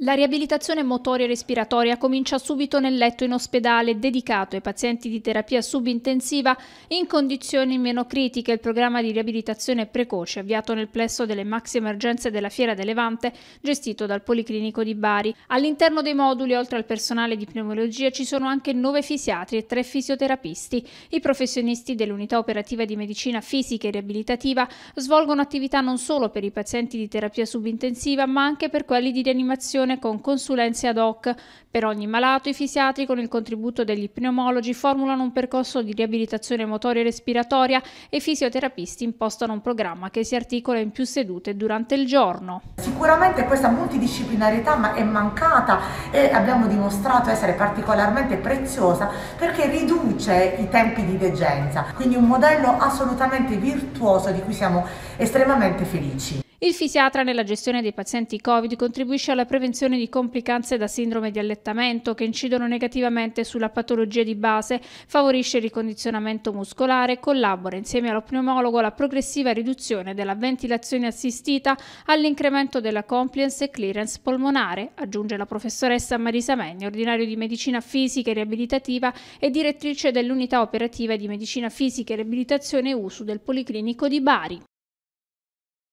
La riabilitazione motoria e respiratoria comincia subito nel letto in ospedale dedicato ai pazienti di terapia subintensiva in condizioni meno critiche. Il programma di riabilitazione precoce avviato nel plesso delle maxi emergenze della Fiera del Levante gestito dal Policlinico di Bari. All'interno dei moduli, oltre al personale di pneumologia, ci sono anche nove fisiatri e tre fisioterapisti. I professionisti dell'unità operativa di medicina fisica e riabilitativa svolgono attività non solo per i pazienti di terapia subintensiva ma anche per quelli di rianimazione formazione con consulenze ad hoc. Per ogni malato i fisiatri con il contributo degli pneumologi formulano un percorso di riabilitazione motoria e respiratoria e i fisioterapisti impostano un programma che si articola in più sedute durante il giorno. Sicuramente questa multidisciplinarietà è mancata e abbiamo dimostrato essere particolarmente preziosa perché riduce i tempi di degenza, quindi un modello assolutamente virtuoso di cui siamo estremamente felici. Il fisiatra nella gestione dei pazienti Covid contribuisce alla prevenzione di complicanze da sindrome di allettamento che incidono negativamente sulla patologia di base, favorisce il ricondizionamento muscolare e collabora insieme allo pneumologo alla progressiva riduzione della ventilazione assistita all'incremento della compliance e clearance polmonare, aggiunge la professoressa Marisa Menni, ordinario di medicina fisica e riabilitativa e direttrice dell'unità operativa di medicina fisica e riabilitazione e uso del Policlinico di Bari.